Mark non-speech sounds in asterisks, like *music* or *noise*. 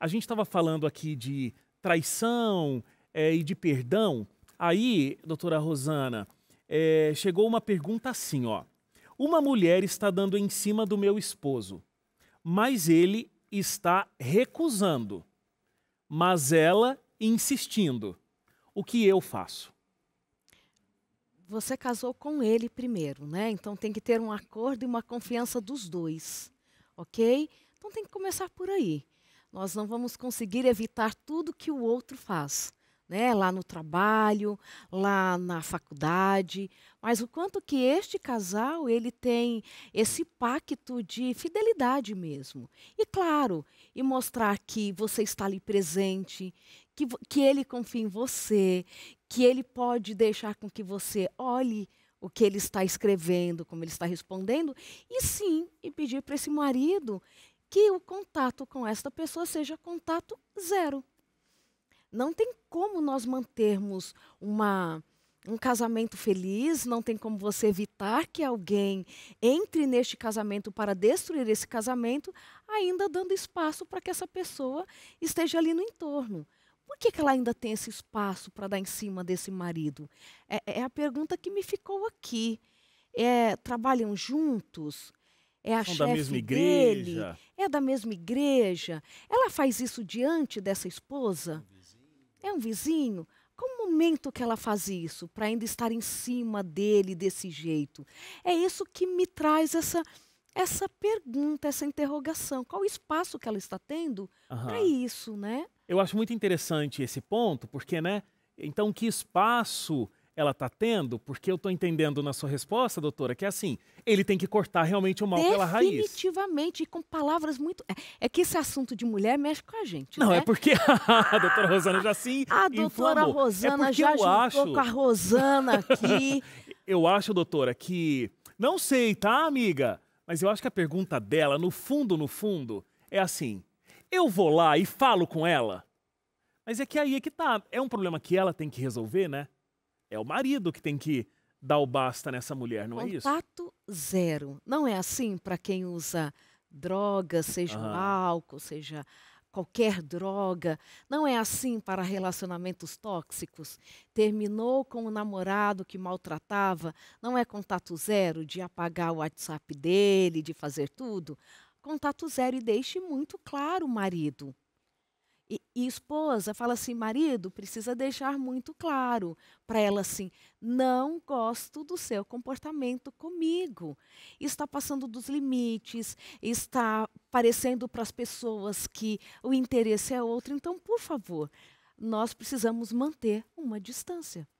A gente estava falando aqui de traição é, e de perdão. Aí, doutora Rosana, é, chegou uma pergunta assim, ó. Uma mulher está dando em cima do meu esposo, mas ele está recusando, mas ela insistindo. O que eu faço? Você casou com ele primeiro, né? Então tem que ter um acordo e uma confiança dos dois, ok? Então tem que começar por aí nós não vamos conseguir evitar tudo que o outro faz. Né, lá no trabalho, lá na faculdade, mas o quanto que este casal ele tem esse pacto de fidelidade mesmo. E claro, e mostrar que você está ali presente, que, que ele confia em você, que ele pode deixar com que você olhe o que ele está escrevendo, como ele está respondendo, e sim, e pedir para esse marido que o contato com esta pessoa seja contato zero. Não tem como nós mantermos uma, um casamento feliz, não tem como você evitar que alguém entre neste casamento para destruir esse casamento, ainda dando espaço para que essa pessoa esteja ali no entorno. Por que, que ela ainda tem esse espaço para dar em cima desse marido? É, é, é a pergunta que me ficou aqui. É, trabalham juntos? é a São chefe da mesma igreja. Dele, é da mesma igreja. Ela faz isso diante dessa esposa? É um vizinho? Qual o momento que ela faz isso para ainda estar em cima dele desse jeito? É isso que me traz essa essa pergunta, essa interrogação. Qual o espaço que ela está tendo uhum. para isso, né? Eu acho muito interessante esse ponto, porque, né? Então, que espaço ela tá tendo, porque eu tô entendendo na sua resposta, doutora, que é assim, ele tem que cortar realmente o mal pela raiz. Definitivamente, e com palavras muito... É, é que esse assunto de mulher mexe com a gente, Não, né? é porque *laughs* a doutora Rosana já se A doutora inflamou. É Rosana é já eu acho... com a Rosana aqui. *laughs* eu acho, doutora, que... Não sei, tá, amiga? Mas eu acho que a pergunta dela, no fundo, no fundo, é assim, eu vou lá e falo com ela? Mas é que aí é que tá, é um problema que ela tem que resolver, né? É o marido que tem que dar o basta nessa mulher, não Contato é isso? Contato zero. Não é assim para quem usa droga, seja uhum. álcool, seja qualquer droga. Não é assim para relacionamentos tóxicos. Terminou com o namorado que maltratava, não é contato zero de apagar o WhatsApp dele, de fazer tudo. Contato zero e deixe muito claro o marido. E, e esposa fala assim, marido, precisa deixar muito claro para ela assim, não gosto do seu comportamento comigo. Está passando dos limites, está parecendo para as pessoas que o interesse é outro. Então, por favor, nós precisamos manter uma distância.